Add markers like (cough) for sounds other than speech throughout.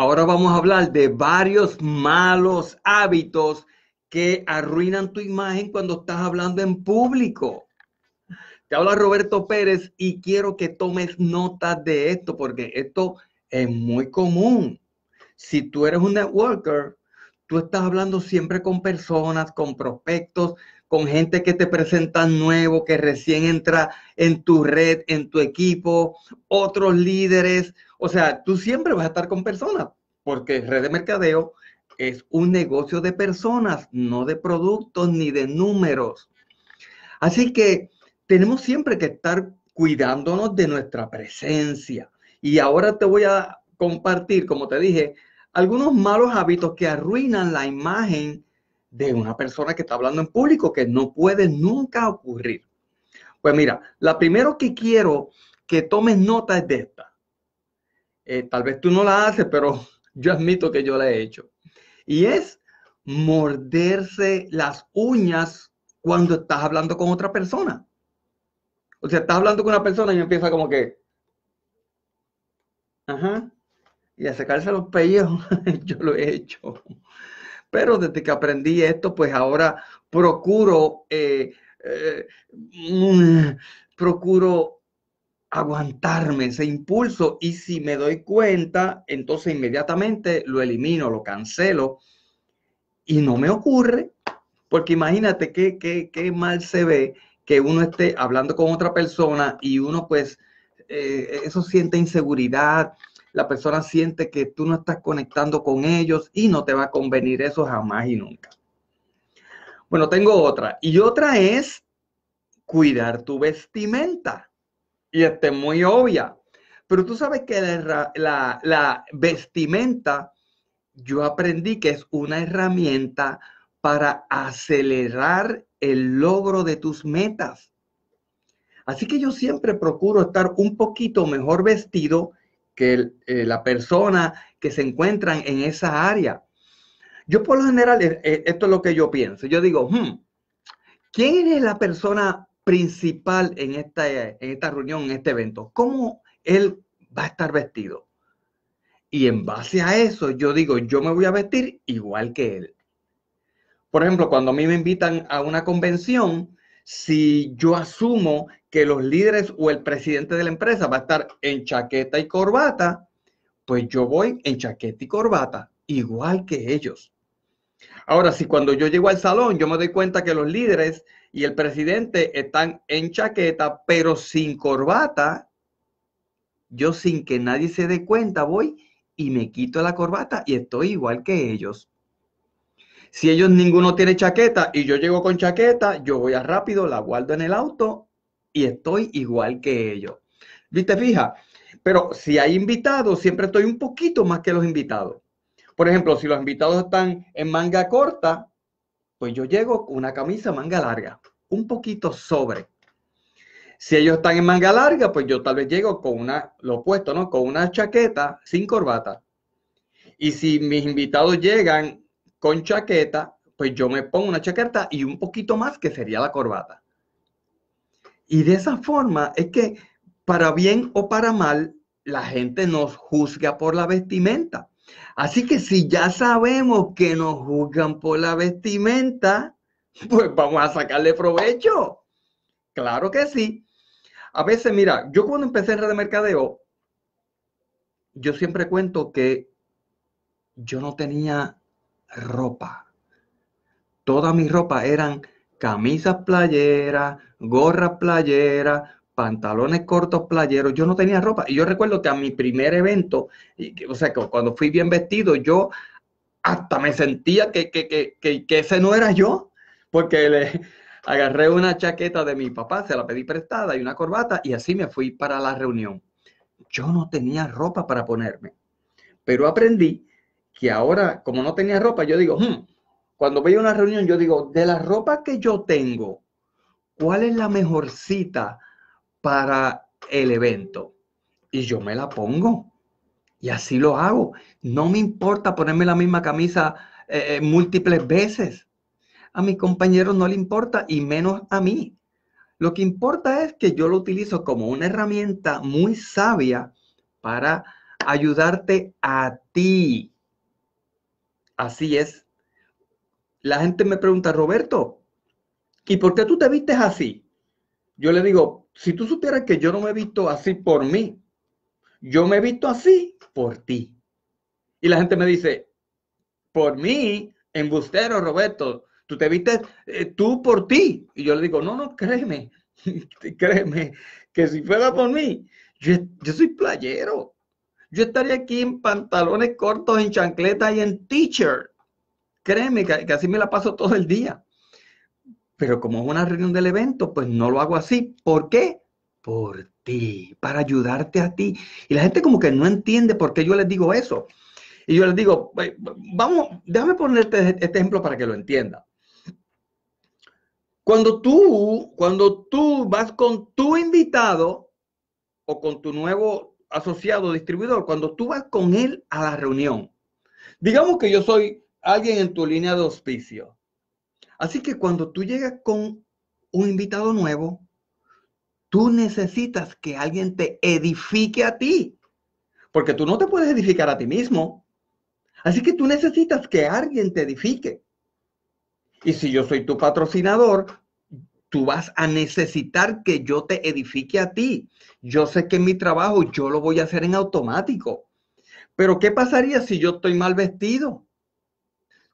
Ahora vamos a hablar de varios malos hábitos que arruinan tu imagen cuando estás hablando en público. Te habla Roberto Pérez y quiero que tomes nota de esto porque esto es muy común. Si tú eres un networker, tú estás hablando siempre con personas, con prospectos, con gente que te presenta nuevo, que recién entra en tu red, en tu equipo, otros líderes. O sea, tú siempre vas a estar con personas, porque red de mercadeo es un negocio de personas, no de productos ni de números. Así que tenemos siempre que estar cuidándonos de nuestra presencia. Y ahora te voy a compartir, como te dije, algunos malos hábitos que arruinan la imagen de una persona que está hablando en público, que no puede nunca ocurrir. Pues mira, la primero que quiero que tomes nota es de esta. Eh, tal vez tú no la haces, pero (laughs) yo admito que yo la he hecho. Y es morderse las uñas cuando estás hablando con otra persona. O sea, estás hablando con una persona y empieza como que... Ajá. Y a sacarse los pellejos, (laughs) yo lo he hecho. Pero desde que aprendí esto, pues ahora procuro, eh, eh, mm, procuro aguantarme ese impulso y si me doy cuenta, entonces inmediatamente lo elimino, lo cancelo y no me ocurre, porque imagínate qué, qué, mal se ve que uno esté hablando con otra persona y uno pues eh, eso siente inseguridad, la persona siente que tú no estás conectando con ellos y no te va a convenir eso jamás y nunca. Bueno, tengo otra. Y otra es cuidar tu vestimenta. Y esté es muy obvia. Pero tú sabes que la vestimenta, yo aprendí que es una herramienta para acelerar el logro de tus metas. Así que yo siempre procuro estar un poquito mejor vestido que eh, la persona que se encuentran en esa área. Yo por lo general, eh, eh, esto es lo que yo pienso. Yo digo, hmm, ¿quién es la persona principal en esta, en esta reunión, en este evento? ¿Cómo él va a estar vestido? Y en base a eso, yo digo, yo me voy a vestir igual que él. Por ejemplo, cuando a mí me invitan a una convención, si yo asumo que los líderes o el presidente de la empresa va a estar en chaqueta y corbata, pues yo voy en chaqueta y corbata, igual que ellos. Ahora, si cuando yo llego al salón, yo me doy cuenta que los líderes y el presidente están en chaqueta, pero sin corbata, yo sin que nadie se dé cuenta voy y me quito la corbata y estoy igual que ellos. Si ellos ninguno tiene chaqueta y yo llego con chaqueta, yo voy a rápido, la guardo en el auto y estoy igual que ellos. ¿Viste? Fija. Pero si hay invitados, siempre estoy un poquito más que los invitados. Por ejemplo, si los invitados están en manga corta, pues yo llego con una camisa manga larga, un poquito sobre. Si ellos están en manga larga, pues yo tal vez llego con una, lo opuesto, ¿no? Con una chaqueta sin corbata. Y si mis invitados llegan con chaqueta, pues yo me pongo una chaqueta y un poquito más que sería la corbata. Y de esa forma es que para bien o para mal, la gente nos juzga por la vestimenta. Así que si ya sabemos que nos juzgan por la vestimenta, (laughs) pues vamos a sacarle provecho. Claro que sí. A veces, mira, yo cuando empecé en red de mercadeo, yo siempre cuento que yo no tenía ropa. Toda mi ropa eran camisas playeras, gorras playeras, pantalones cortos playeros. Yo no tenía ropa. Y yo recuerdo que a mi primer evento, o sea, cuando fui bien vestido, yo hasta me sentía que, que, que, que ese no era yo, porque le (laughs) agarré una chaqueta de mi papá, se la pedí prestada y una corbata, y así me fui para la reunión. Yo no tenía ropa para ponerme, pero aprendí que ahora, como no tenía ropa, yo digo, hmm, cuando veo una reunión, yo digo, de la ropa que yo tengo, ¿cuál es la mejor cita para el evento? Y yo me la pongo. Y así lo hago. No me importa ponerme la misma camisa eh, eh, múltiples veces. A mi compañero no le importa y menos a mí. Lo que importa es que yo lo utilizo como una herramienta muy sabia para ayudarte a ti, Así es. La gente me pregunta, Roberto, ¿y por qué tú te vistes así? Yo le digo, si tú supieras que yo no me he visto así por mí, yo me he visto así por ti. Y la gente me dice, por mí, embustero, Roberto, tú te vistes eh, tú por ti. Y yo le digo, no, no, créeme, (laughs) créeme, que si fuera por mí, yo, yo soy playero, yo estaría aquí en pantalones cortos, en chancletas y en t-shirt. Créeme que, así me la paso todo el día. Pero como es una reunión del evento, pues no lo hago así. ¿Por qué? Por ti, para ayudarte a ti. Y la gente como que no entiende por qué yo les digo eso. Y yo les digo, vamos, déjame ponerte este, este ejemplo para que lo entienda. Cuando tú, cuando tú vas con tu invitado o con tu nuevo asociado distribuidor cuando tú vas con él a la reunión. Digamos que yo soy alguien en tu línea de auspicio. Así que cuando tú llegas con un invitado nuevo, tú necesitas que alguien te edifique a ti, porque tú no te puedes edificar a ti mismo. Así que tú necesitas que alguien te edifique. Y si yo soy tu patrocinador, tú vas a necesitar que yo te edifique a ti. Yo sé que mi trabajo yo lo voy a hacer en automático. Pero ¿qué pasaría si yo estoy mal vestido?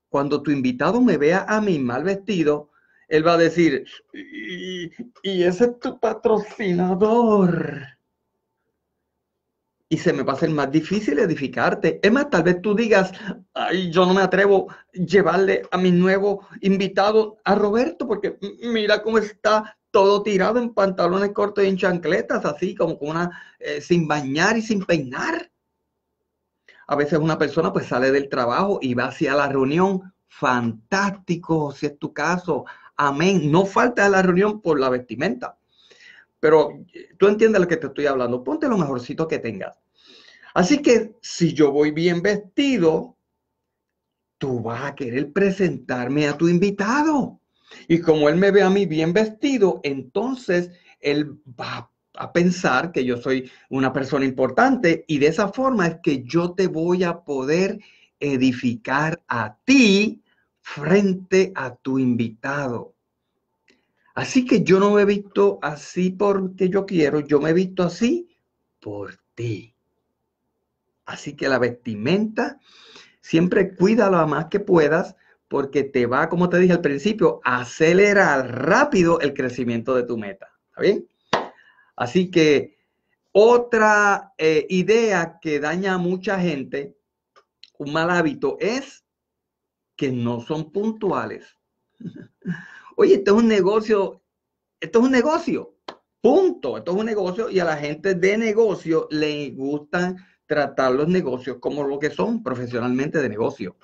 Cuando tu invitado me vea a mí mal vestido, él va a decir, y, y ese es tu patrocinador y se me va a ser más difícil edificarte. Es más, tal vez tú digas, Ay, yo no me atrevo a llevarle a mi nuevo invitado a Roberto, porque mira cómo está todo tirado en pantalones cortos y en chancletas, así como con una, eh, sin bañar y sin peinar. A veces una persona pues sale del trabajo y va hacia la reunión. Fantástico, si es tu caso. Amén. No falta a la reunión por la vestimenta. Pero eh, tú entiendes lo que te estoy hablando. Ponte lo mejorcito que tengas. Así que si yo voy bien vestido, tú vas a querer presentarme a tu invitado. Y como él me ve a mí bien vestido, entonces él va a pensar que yo soy una persona importante y de esa forma es que yo te voy a poder edificar a ti frente a tu invitado. Así que yo no me he visto así porque yo quiero, yo me he visto así por ti. Así que la vestimenta, siempre cuídala más que puedas porque te va, como te dije al principio, a acelerar rápido el crecimiento de tu meta. ¿Está bien? Así que otra eh, idea que daña a mucha gente, un mal hábito, es que no son puntuales. (laughs) Oye, esto es un negocio, esto es un negocio, punto, esto es un negocio y a la gente de negocio le gustan tratar los negocios como lo que son profesionalmente de negocio.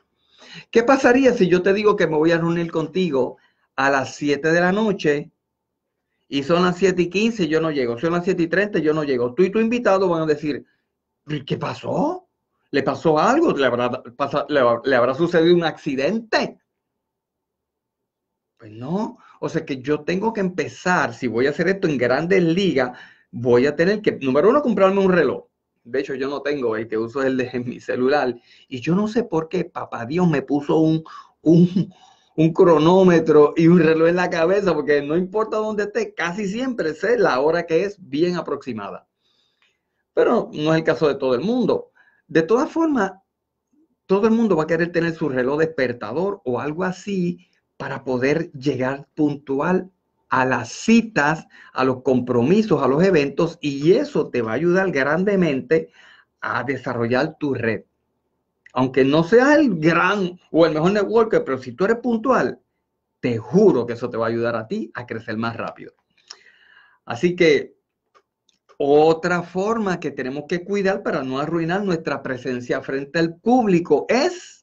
¿Qué pasaría si yo te digo que me voy a reunir contigo a las 7 de la noche y son las 7 y 15 y yo no llego, son las 7 y 30 yo no llego? Tú y tu invitado van a decir, ¿qué pasó? ¿Le pasó algo? ¿Le habrá, sucedido un accidente? Pues no, o sea que yo tengo que empezar, si voy a hacer esto en grandes ligas, voy a tener que, número uno, comprarme un reloj. De hecho, yo no tengo, el que uso es el de (laughs) mi celular. Y yo no sé por qué, papá Dios me puso un, un cronómetro y un reloj en la cabeza, porque no importa dónde esté, casi siempre sé la hora que es bien aproximada. Pero no es el caso de todo el mundo. De todas formas, todo el mundo va a querer tener su reloj despertador o algo así para poder llegar puntual a las citas, a los compromisos, a los eventos, y eso te va a ayudar grandemente a desarrollar tu red. Aunque no sea el gran o el mejor networker, pero si tú eres puntual, te juro que eso te va a ayudar a ti a crecer más rápido. Así que otra forma que tenemos que cuidar para no arruinar nuestra presencia frente al público es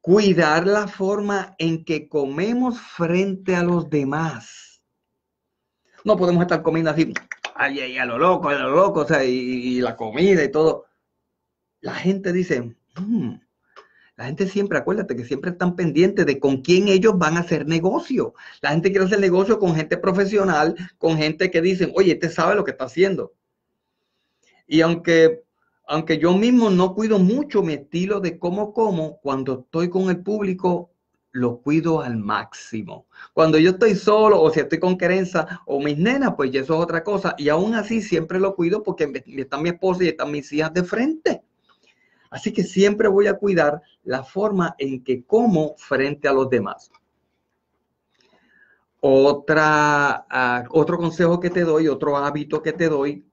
cuidar la forma en que comemos frente a los demás. No podemos estar comiendo así, ay, ay, a lo loco, a lo loco, o sea, y, la comida y todo. La gente dice, mm, la gente siempre, acuérdate que siempre están pendientes de con quién ellos van a hacer negocio. La gente quiere hacer negocio con gente profesional, con gente que dicen, oye, este sabe lo que está haciendo. Y aunque aunque yo mismo no cuido mucho mi estilo de cómo como, cuando estoy con el público, lo cuido al máximo. Cuando yo estoy solo o si estoy con querenza o mis nenas, pues eso es otra cosa. Y aún así siempre lo cuido porque está mi esposa y están mis hijas de frente. Así que siempre voy a cuidar la forma en que como frente a los demás. Otra, ah, otro consejo que te doy, otro hábito que te doy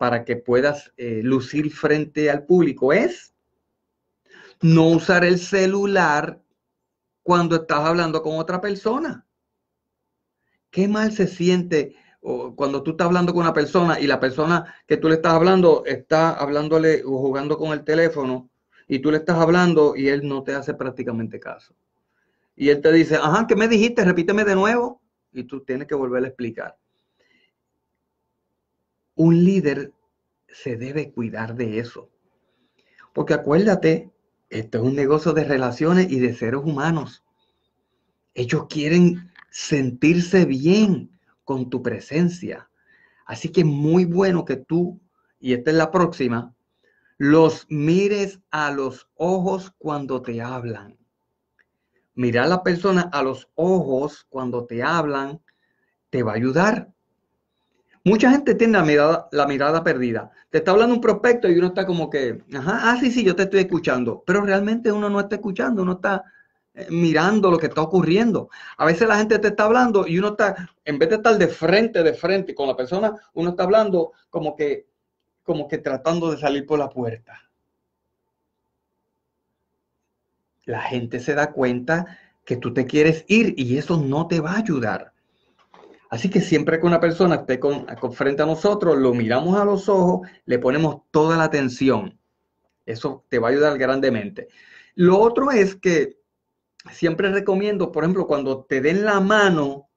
para que puedas eh, lucir frente al público es no usar el celular cuando estás hablando con otra persona. Qué mal se siente cuando tú estás hablando con una persona y la persona que tú le estás hablando está hablándole o jugando con el teléfono y tú le estás hablando y él no te hace prácticamente caso. Y él te dice, ajá, ¿qué me dijiste? Repíteme de nuevo. Y tú tienes que volver a explicar un líder se debe cuidar de eso. Porque acuérdate, esto es un negocio de relaciones y de seres humanos. Ellos quieren sentirse bien con tu presencia. Así que es muy bueno que tú, y esta es la próxima, los mires a los ojos cuando te hablan. Mirar a la persona a los ojos cuando te hablan te va a ayudar Mucha gente tiene la mirada, la mirada perdida. Te está hablando un prospecto y uno está como que, ajá, ah, sí, sí, yo te estoy escuchando. Pero realmente uno no está escuchando, uno está eh, mirando lo que está ocurriendo. A veces la gente te está hablando y uno está, en vez de estar de frente, de frente con la persona, uno está hablando como que, como que tratando de salir por la puerta. La gente se da cuenta que tú te quieres ir y eso no te va a ayudar. Así que siempre que una persona esté con, frente a nosotros, lo miramos a los ojos, le ponemos toda la atención. Eso te va a ayudar grandemente. Lo otro es que siempre recomiendo, por ejemplo, cuando te den la mano,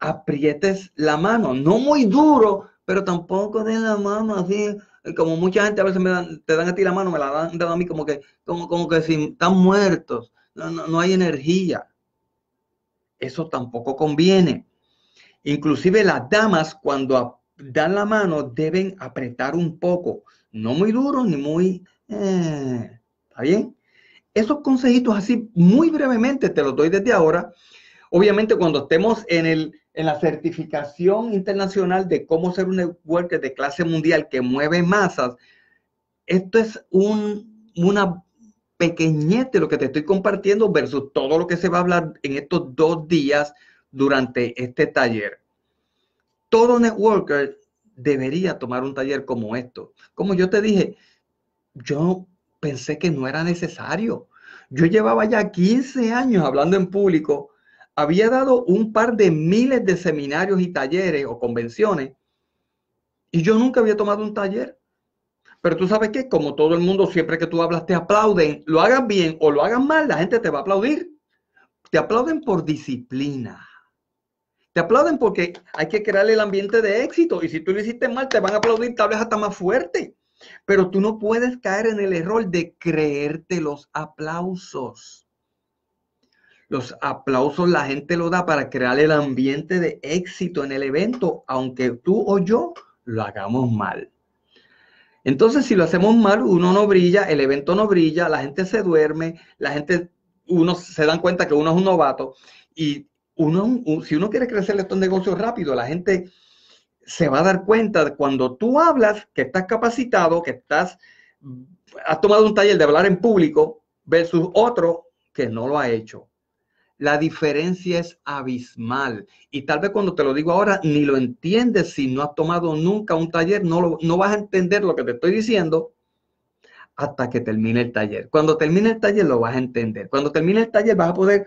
aprietes la mano, no muy duro, pero tampoco den la mano así, como mucha gente a veces me dan, te dan a ti la mano, me la dan, a mí como que, como, que si están muertos, no, no hay energía. Eso tampoco conviene. Inclusive las damas cuando dan la mano deben apretar un poco, no muy duro ni muy... Eh, ¿Está bien? Esos consejitos así muy brevemente te los doy desde ahora. Obviamente cuando estemos en, el, en la certificación internacional de cómo ser un worker de clase mundial que mueve masas, esto es un, una pequeñete lo que te estoy compartiendo versus todo lo que se va a hablar en estos dos días durante este taller. Todo networker debería tomar un taller como esto. Como yo te dije, yo pensé que no era necesario. Yo llevaba ya 15 años hablando en público, había dado un par de miles de seminarios y talleres o convenciones y yo nunca había tomado un taller. Pero tú sabes que, como todo el mundo, siempre que tú hablas te aplauden, lo hagan bien o lo hagan mal, la gente te va a aplaudir. Te aplauden por disciplina. Te aplauden porque hay que crear el ambiente de éxito y si tú lo hiciste mal, te van a aplaudir tal vez hasta más fuerte. Pero tú no puedes caer en el error de creerte los aplausos. Los aplausos la gente lo da para crear el ambiente de éxito en el evento, aunque tú o yo lo hagamos mal. Entonces, si lo hacemos mal, uno no brilla, el evento no brilla, la gente se duerme, la gente, uno se dan cuenta que uno es un novato y uno, si uno quiere crecer estos negocios rápido, la gente se va a dar cuenta cuando tú hablas que estás capacitado, que estás, has tomado un taller de hablar en público versus otro que no lo ha hecho. La diferencia es abismal. Y tal vez cuando te lo digo ahora, ni lo entiendes si no has tomado nunca un taller, no, vas a entender lo que te estoy diciendo hasta que termine el taller. Cuando termine el taller lo vas a entender. Cuando termine el taller vas a poder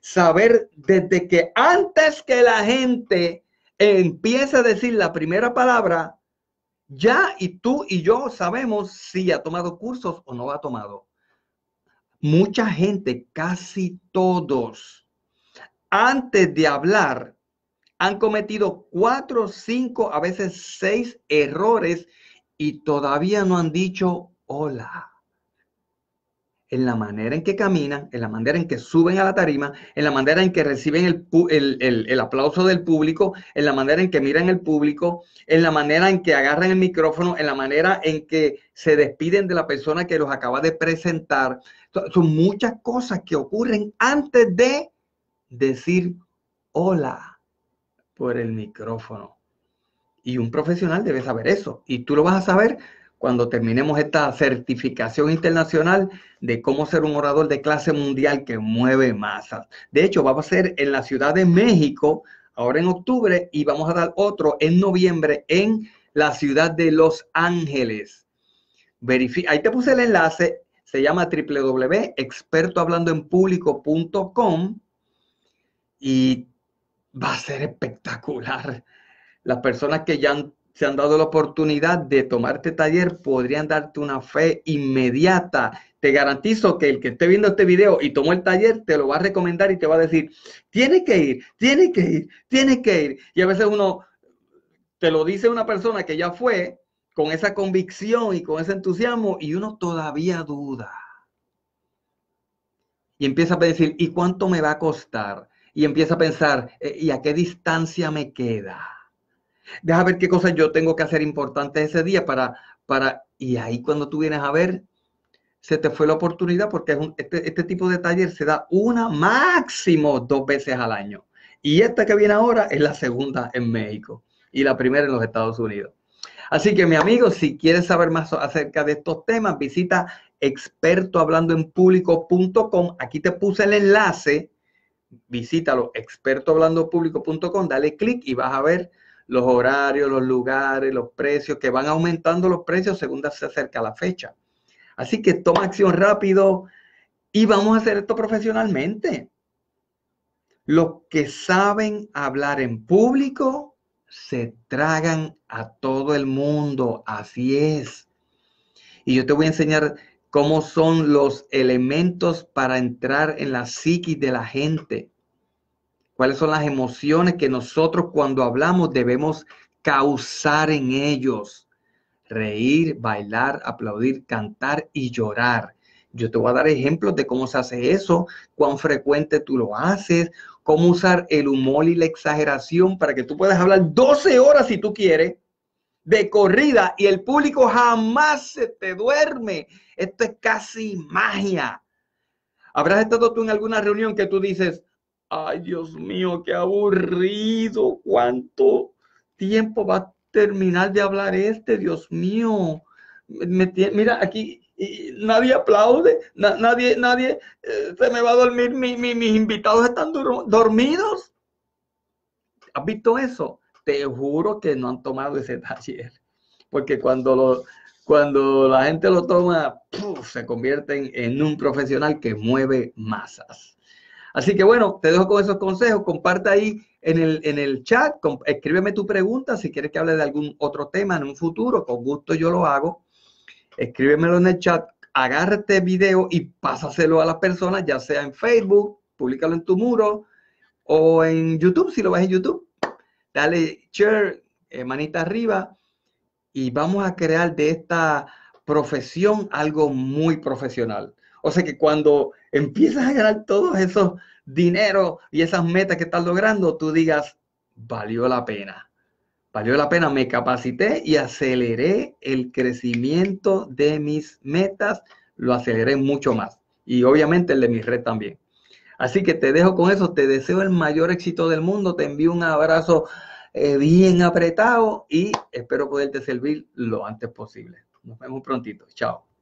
saber desde que antes que la gente empiece a decir la primera palabra, ya y tú y yo sabemos si ha tomado cursos o no ha tomado mucha gente, casi todos, antes de hablar, han cometido cuatro, cinco, a veces seis errores y todavía no han dicho hola en la manera en que caminan, en la manera en que suben a la tarima, en la manera en que reciben el, aplauso del público, en la manera en que miran el público, en la manera en que agarran el micrófono, en la manera en que se despiden de la persona que los acaba de presentar. Son muchas cosas que ocurren antes de decir hola por el micrófono. Y un profesional debe saber eso. Y tú lo vas a saber cuando terminemos esta certificación internacional de cómo ser un orador de clase mundial que mueve masas. De hecho, va a ser en la Ciudad de México ahora en octubre y vamos a dar otro en noviembre en la ciudad de Los Ángeles. Ahí te puse el enlace, se llama www.expertohablandoenpublico.com y va a ser espectacular. Las personas que ya han se han dado la oportunidad de tomarte taller, podrían darte una fe inmediata. Te garantizo que el que esté viendo este video y tomó el taller, te lo va a recomendar y te va a decir, tiene que ir, tiene que ir, tiene que ir. Y a veces uno te lo dice una persona que ya fue con esa convicción y con ese entusiasmo y uno todavía duda. Y empieza a decir, ¿y cuánto me va a costar? Y empieza a pensar, eh, ¿y a qué distancia me queda? Deja ver qué cosas yo tengo que hacer importantes ese día para, para, y ahí cuando tú vienes a ver, se te fue la oportunidad porque este, este, tipo de taller se da una máximo dos veces al año. Y esta que viene ahora es la segunda en México y la primera en los Estados Unidos. Así que mi amigo, si quieres saber más acerca de estos temas, visita expertohablandoenpublico.com. Aquí te puse el enlace. Visítalo, expertohablandoenpublico.com. Dale clic y vas a ver los horarios, los lugares, los precios, que van aumentando los precios según se acerca la fecha. Así que toma acción rápido y vamos a hacer esto profesionalmente. Los que saben hablar en público se tragan a todo el mundo, así es. Y yo te voy a enseñar cómo son los elementos para entrar en la psiquis de la gente cuáles son las emociones que nosotros cuando hablamos debemos causar en ellos. Reír, bailar, aplaudir, cantar y llorar. Yo te voy a dar ejemplos de cómo se hace eso, cuán frecuente tú lo haces, cómo usar el humor y la exageración para que tú puedas hablar 12 horas si tú quieres de corrida y el público jamás se te duerme. Esto es casi magia. Habrás estado tú en alguna reunión que tú dices, Ay, Dios mío, qué aburrido. ¿Cuánto tiempo va a terminar de hablar este? Dios mío. mira, aquí nadie aplaude, nadie, nadie eh, se me va a dormir, mi, mis invitados están dormidos. ¿Has visto eso? Te juro que no han tomado ese taller, porque cuando, lo, cuando la gente lo toma, se convierten en un profesional que mueve masas. Así que bueno, te dejo con esos consejos, comparte ahí en el, en el chat, escríbeme tu pregunta si quieres que hable de algún otro tema en un futuro, con gusto yo lo hago. Escríbemelo en el chat, agarra este video y pásaselo a las personas, ya sea en Facebook, públicalo en tu muro o en YouTube, si lo ves en YouTube. Dale share, eh, manita arriba y vamos a crear de esta profesión algo muy profesional. O sea que cuando empiezas a ganar todos esos dineros y esas metas que estás logrando, tú digas, valió la pena. Valió la pena, me capacité y aceleré el crecimiento de mis metas, lo aceleré mucho más. Y obviamente el de mi red también. Así que te dejo con eso, te deseo el mayor éxito del mundo, te envío un abrazo eh, bien apretado y espero poderte servir lo antes posible. Nos vemos prontito, chao.